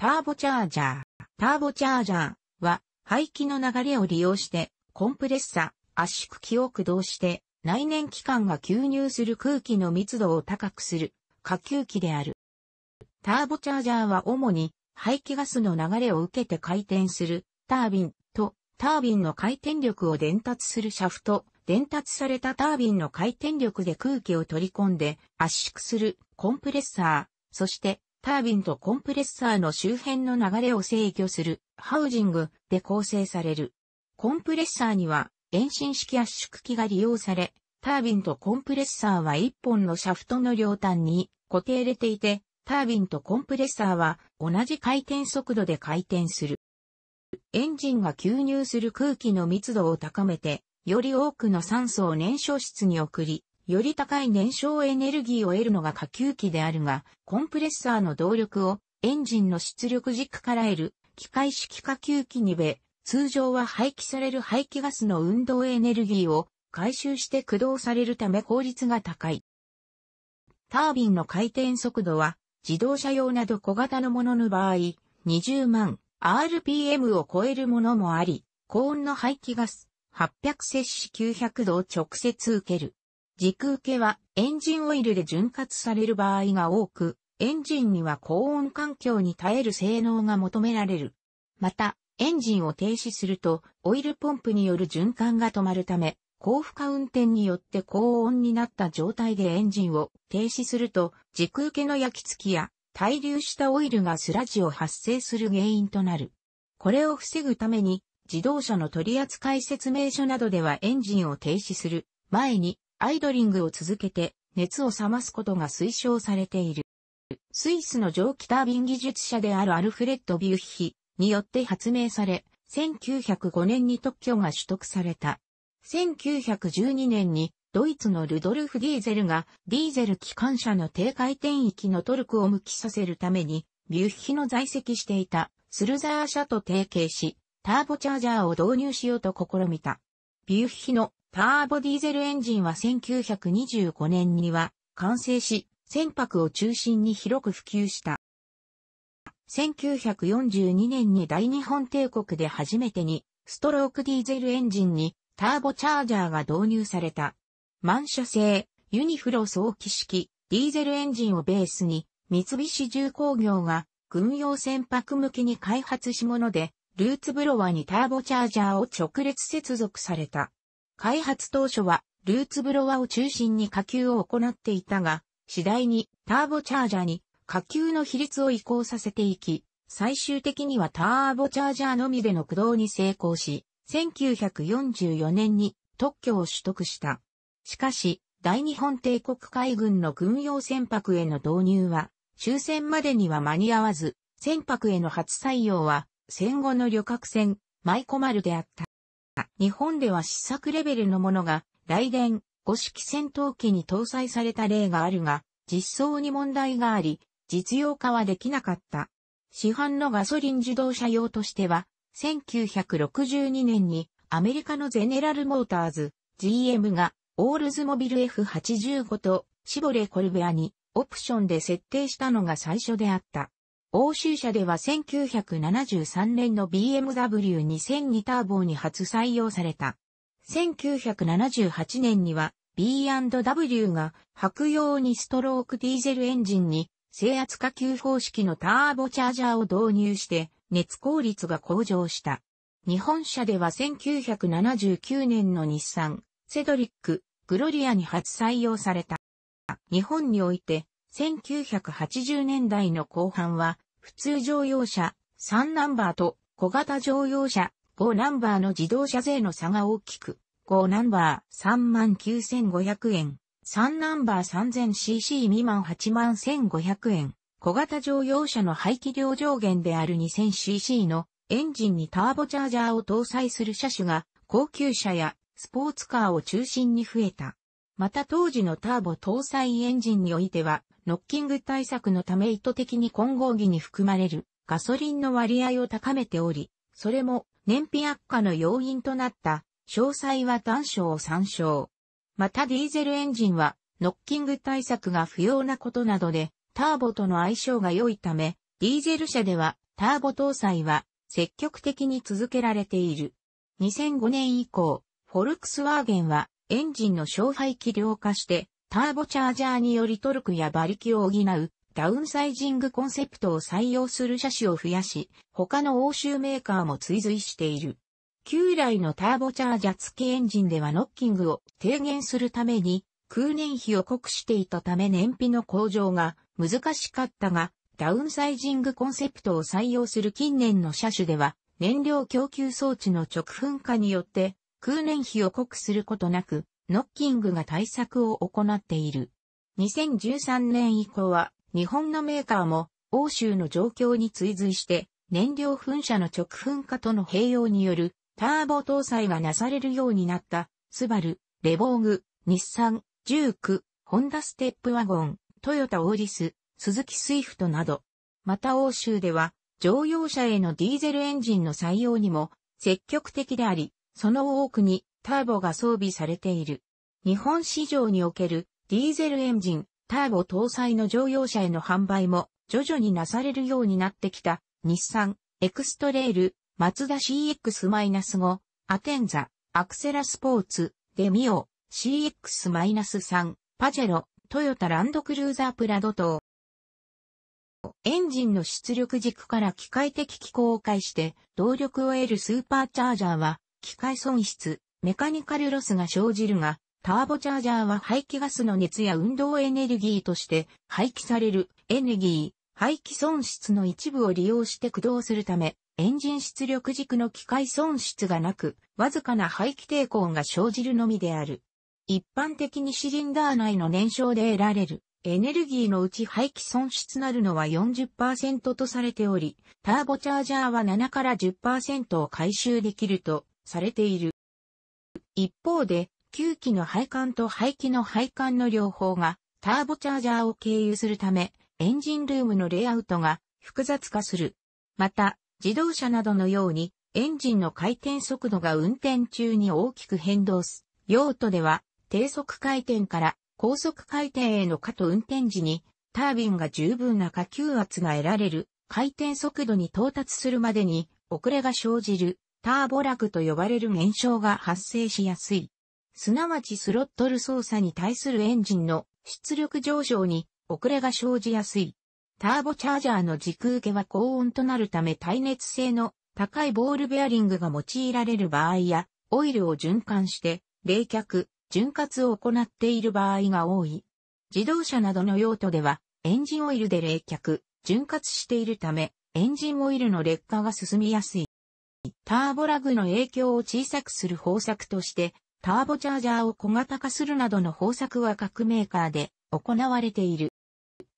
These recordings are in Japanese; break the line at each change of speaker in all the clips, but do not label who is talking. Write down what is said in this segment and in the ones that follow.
ターボチャージャー。ターボチャージャーは、排気の流れを利用して、コンプレッサ、圧縮機を駆動して、内燃機関が吸入する空気の密度を高くする、下吸機である。ターボチャージャーは主に、排気ガスの流れを受けて回転する、タービンと、タービンの回転力を伝達するシャフト、伝達されたタービンの回転力で空気を取り込んで圧縮するコンプレッサー、そしてタービンとコンプレッサーの周辺の流れを制御するハウジングで構成される。コンプレッサーには遠心式圧縮機が利用され、タービンとコンプレッサーは1本のシャフトの両端に固定れていて、タービンとコンプレッサーは同じ回転速度で回転する。エンジンが吸入する空気の密度を高めて、より多くの酸素を燃焼室に送り、より高い燃焼エネルギーを得るのが下級機であるが、コンプレッサーの動力をエンジンの出力軸から得る機械式下級機にべ、通常は廃棄される排気ガスの運動エネルギーを回収して駆動されるため効率が高い。タービンの回転速度は自動車用など小型のものの場合20万 RPM を超えるものもあり、高温の排気ガス800摂氏900度を直接受ける軸受けはエンジンオイルで潤滑される場合が多く、エンジンには高温環境に耐える性能が求められる。また、エンジンを停止すると、オイルポンプによる循環が止まるため、高負荷運転によって高温になった状態でエンジンを停止すると、軸受けの焼き付きや滞留したオイルがスラジを発生する原因となる。これを防ぐために、自動車の取扱説明書などではエンジンを停止する前にアイドリングを続けて熱を冷ますことが推奨されている。スイスの蒸気タービン技術者であるアルフレッド・ビュッヒによって発明され、1905年に特許が取得された。1912年にドイツのルドルフ・ディーゼルがディーゼル機関車の低回転域のトルクを向きさせるために、ビュッヒの在籍していたスルザー車と提携し、ターボチャージャーを導入しようと試みた。ビュッヒのターボディーゼルエンジンは1925年には完成し、船舶を中心に広く普及した。1942年に大日本帝国で初めてにストロークディーゼルエンジンにターボチャージャーが導入された。満車製、ユニフロ早期式、ディーゼルエンジンをベースに三菱重工業が軍用船舶向きに開発しもので、ルーツブロワにターボチャージャーを直列接続された。開発当初は、ルーツブロワを中心に火球を行っていたが、次第にターボチャージャーに火球の比率を移行させていき、最終的にはターボチャージャーのみでの駆動に成功し、1944年に特許を取得した。しかし、大日本帝国海軍の軍用船舶への導入は、終戦までには間に合わず、船舶への初採用は、戦後の旅客船、舞イコマルであった。日本では試作レベルのものが、雷電、五式戦闘機に搭載された例があるが、実装に問題があり、実用化はできなかった。市販のガソリン自動車用としては、1962年にアメリカのゼネラルモーターズ、GM がオールズモビル F85 とシボレコルベアにオプションで設定したのが最初であった。欧州車では1973年の BMW2002 ターボに初採用された。1978年には B&W が白用にストロークディーゼルエンジンに制圧下級方式のターボチャージャーを導入して熱効率が向上した。日本車では1979年の日産、セドリック、グロリアに初採用された。日本において1980年代の後半は、普通乗用車3ナンバーと小型乗用車5ナンバーの自動車税の差が大きく、5ナンバー39,500円、3ナンバー 3000cc 未満81,500円、小型乗用車の排気量上限である 2000cc のエンジンにターボチャージャーを搭載する車種が高級車やスポーツカーを中心に増えた。また当時のターボ搭載エンジンにおいてはノッキング対策のため意図的に混合儀に含まれるガソリンの割合を高めており、それも燃費悪化の要因となった詳細は短所を参照。またディーゼルエンジンはノッキング対策が不要なことなどでターボとの相性が良いため、ディーゼル車ではターボ搭載は積極的に続けられている。2005年以降、フォルクスワーゲンはエンジンの消費器量化してターボチャージャーによりトルクや馬力を補うダウンサイジングコンセプトを採用する車種を増やし、他の欧州メーカーも追随している。旧来のターボチャージャ付きエンジンではノッキングを低減するために空燃費を濃くしていたため燃費の向上が難しかったが、ダウンサイジングコンセプトを採用する近年の車種では、燃料供給装置の直噴火によって空燃費を濃くすることなく、ノッキングが対策を行っている。2013年以降は、日本のメーカーも、欧州の状況に追随して、燃料噴射の直噴火との併用による、ターボ搭載がなされるようになった、スバル、レボーグ、日産、ジューク、ホンダステップワゴン、トヨタオーリス、スズキスイフトなど。また欧州では、乗用車へのディーゼルエンジンの採用にも積極的であり、その多くにターボが装備されている。日本市場におけるディーゼルエンジン、ターボ搭載の乗用車への販売も徐々になされるようになってきた日産、エクストレール、マツダ CX-5、アテンザ、アクセラスポーツ、デミオ、CX-3、パジェロ、トヨタランドクルーザープラド等。エンジンの出力軸から機械的機構を介して動力を得るスーパーチャージャーは機械損失、メカニカルロスが生じるが、ターボチャージャーは排気ガスの熱や運動エネルギーとして排気されるエネルギー、排気損失の一部を利用して駆動するため、エンジン出力軸の機械損失がなく、わずかな排気抵抗が生じるのみである。一般的にシリンダー内の燃焼で得られるエネルギーのうち排気損失なるのは40%とされており、ターボチャージャーは7から10%を回収できるとされている。一方で、9機の配管と排気の配管の両方がターボチャージャーを経由するため、エンジンルームのレイアウトが複雑化する。また、自動車などのように、エンジンの回転速度が運転中に大きく変動す。用途では、低速回転から高速回転への過藤運転時に、タービンが十分な下級圧が得られる、回転速度に到達するまでに遅れが生じる。ターボラグと呼ばれる現象が発生しやすい。すなわちスロットル操作に対するエンジンの出力上昇に遅れが生じやすい。ターボチャージャーの軸受けは高温となるため耐熱性の高いボールベアリングが用いられる場合や、オイルを循環して冷却、潤滑を行っている場合が多い。自動車などの用途では、エンジンオイルで冷却、潤滑しているため、エンジンオイルの劣化が進みやすい。ターボラグの影響を小さくする方策として、ターボチャージャーを小型化するなどの方策は各メーカーで行われている。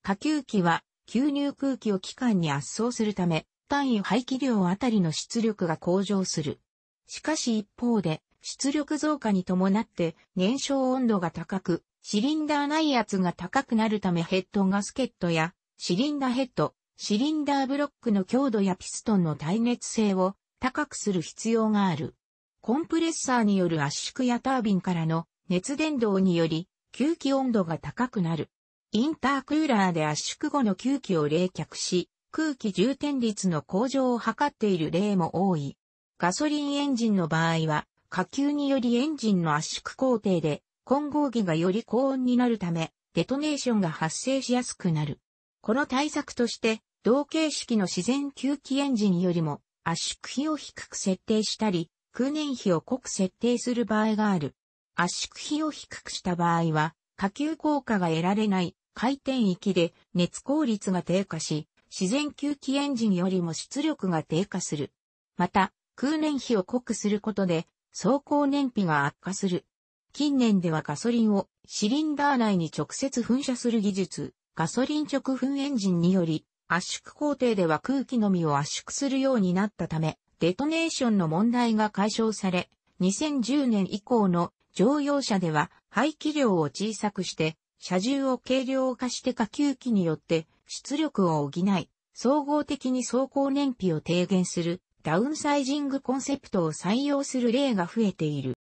下級機は吸入空気を機関に圧送するため、単位排気量あたりの出力が向上する。しかし一方で、出力増加に伴って燃焼温度が高く、シリンダー内圧が高くなるためヘッドガスケットやシリンダーヘッド、シリンダーブロックの強度やピストンの耐熱性を高くする必要がある。コンプレッサーによる圧縮やタービンからの熱伝導により、吸気温度が高くなる。インタークーラーで圧縮後の吸気を冷却し、空気充填率の向上を図っている例も多い。ガソリンエンジンの場合は、火球によりエンジンの圧縮工程で、混合儀がより高温になるため、デトネーションが発生しやすくなる。この対策として、同形式の自然吸気エンジンよりも圧縮比を低く設定したり、空燃費を濃く設定する場合がある。圧縮比を低くした場合は、下級効果が得られない回転域で熱効率が低下し、自然吸気エンジンよりも出力が低下する。また、空燃費を濃くすることで、走行燃費が悪化する。近年ではガソリンをシリンダー内に直接噴射する技術、ガソリン直噴エンジンにより、圧縮工程では空気のみを圧縮するようになったため、デトネーションの問題が解消され、2010年以降の乗用車では排気量を小さくして、車重を軽量化して下級機によって出力を補い、総合的に走行燃費を低減するダウンサイジングコンセプトを採用する例が増えている。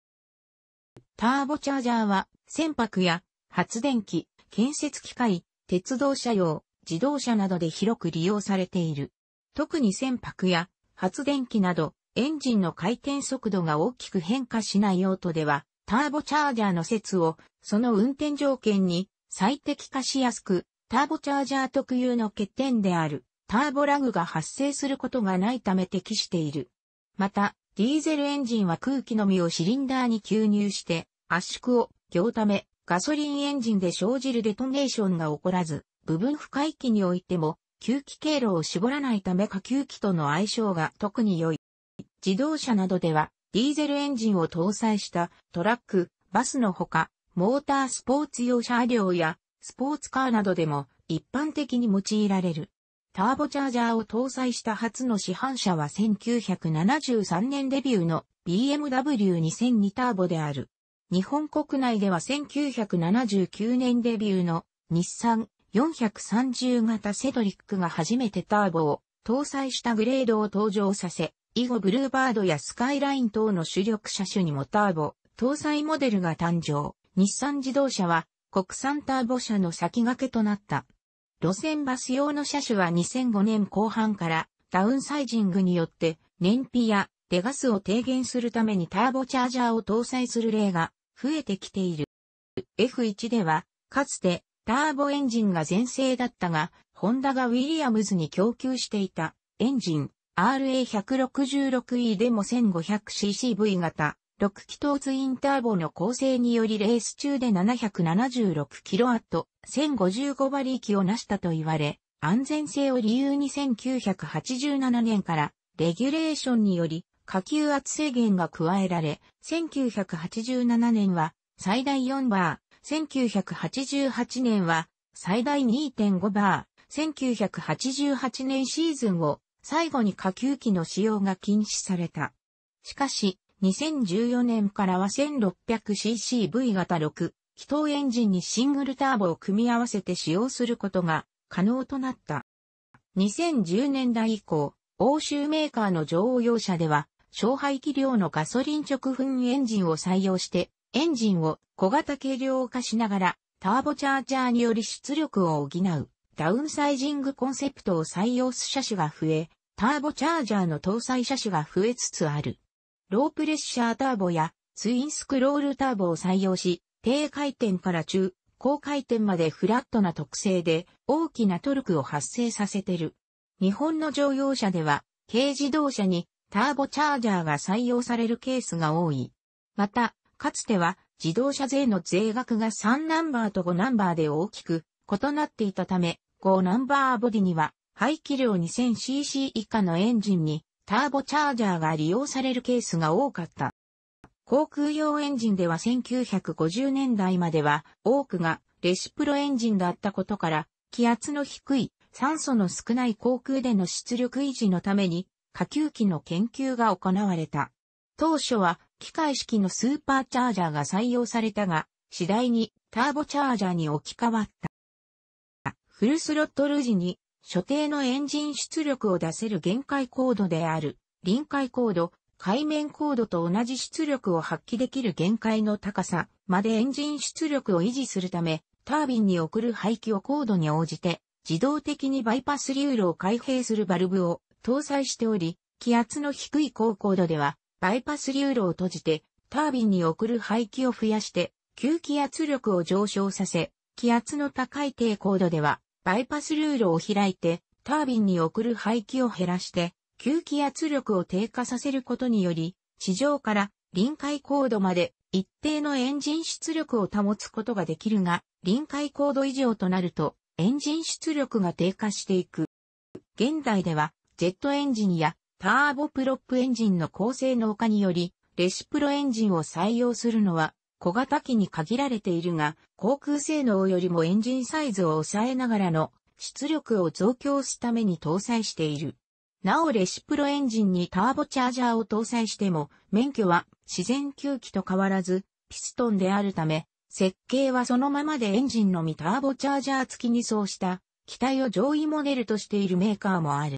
ターボチャージャーは船舶や発電機、建設機械、鉄道車用、自動車などで広く利用されている。特に船舶や発電機などエンジンの回転速度が大きく変化しない用途では、ターボチャージャーの説をその運転条件に最適化しやすく、ターボチャージャー特有の欠点であるターボラグが発生することがないため適している。また、ディーゼルエンジンは空気のみをシリンダーに吸入して圧縮を行うため、ガソリンエンジンで生じるデトネーションが起こらず、部分不回帰においても、吸気経路を絞らないため下吸気との相性が特に良い。自動車などでは、ディーゼルエンジンを搭載したトラック、バスのほか、モータースポーツ用車両やスポーツカーなどでも一般的に用いられる。ターボチャージャーを搭載した初の市販車は1973年デビューの BMW2002 ターボである。日本国内では1979年デビューの日産430型セドリックが初めてターボを搭載したグレードを登場させ、以後ブルーバードやスカイライン等の主力車種にもターボ搭載モデルが誕生。日産自動車は国産ターボ車の先駆けとなった。路線バス用の車種は2005年後半からダウンサイジングによって燃費やデガスを低減するためにターボチャージャーを搭載する例が増えてきている。F1 ではかつてターボエンジンが全盛だったが、ホンダがウィリアムズに供給していたエンジン RA166E でも 1500ccV 型6気筒ツインターボの構成によりレース中で 776kW、1055馬力を成したと言われ、安全性を理由に1987年からレギュレーションにより下級圧制限が加えられ、1987年は最大4バ1988年は最大2.5バー、1988年シーズンを最後に下級機の使用が禁止された。しかし、2014年からは 1600cc V 型6、気筒エンジンにシングルターボを組み合わせて使用することが可能となった。2010年代以降、欧州メーカーの乗用車では、小排器量のガソリン直噴エンジンを採用して、エンジンを小型軽量化しながら、ターボチャージャーにより出力を補う、ダウンサイジングコンセプトを採用す車種が増え、ターボチャージャーの搭載車種が増えつつある。ロープレッシャーターボやツインスクロールターボを採用し、低回転から中、高回転までフラットな特性で大きなトルクを発生させてる。日本の乗用車では、軽自動車にターボチャージャーが採用されるケースが多い。また、かつては自動車税の税額が3ナンバーと5ナンバーで大きく異なっていたため、5ナンバーボディには排気量 2000cc 以下のエンジンにターボチャージャーが利用されるケースが多かった。航空用エンジンでは1950年代までは多くがレシプロエンジンだったことから気圧の低い酸素の少ない航空での出力維持のために下級機の研究が行われた。当初は機械式のスーパーチャージャーが採用されたが、次第にターボチャージャーに置き換わった。フルスロットル時に所定のエンジン出力を出せる限界高度である臨界高度、海面高度と同じ出力を発揮できる限界の高さまでエンジン出力を維持するため、タービンに送る排気を高度に応じて自動的にバイパス流路を開閉するバルブを搭載しており、気圧の低い高高度ではバイパス流路を閉じて、タービンに送る排気を増やして、吸気圧力を上昇させ、気圧の高い低高度では、バイパス流路を開いて、タービンに送る排気を減らして、吸気圧力を低下させることにより、地上から臨界高度まで一定のエンジン出力を保つことができるが、臨界高度以上となると、エンジン出力が低下していく。現代では、ジェットエンジンやターボプロップエンジンの高性能化により、レシプロエンジンを採用するのは、小型機に限られているが、航空性能よりもエンジンサイズを抑えながらの出力を増強するために搭載している。なおレシプロエンジンにターボチャージャーを搭載しても、免許は自然吸気と変わらず、ピストンであるため、設計はそのままでエンジンのみターボチャージャー付きにそうした、機体を上位モデルとしているメーカーもある。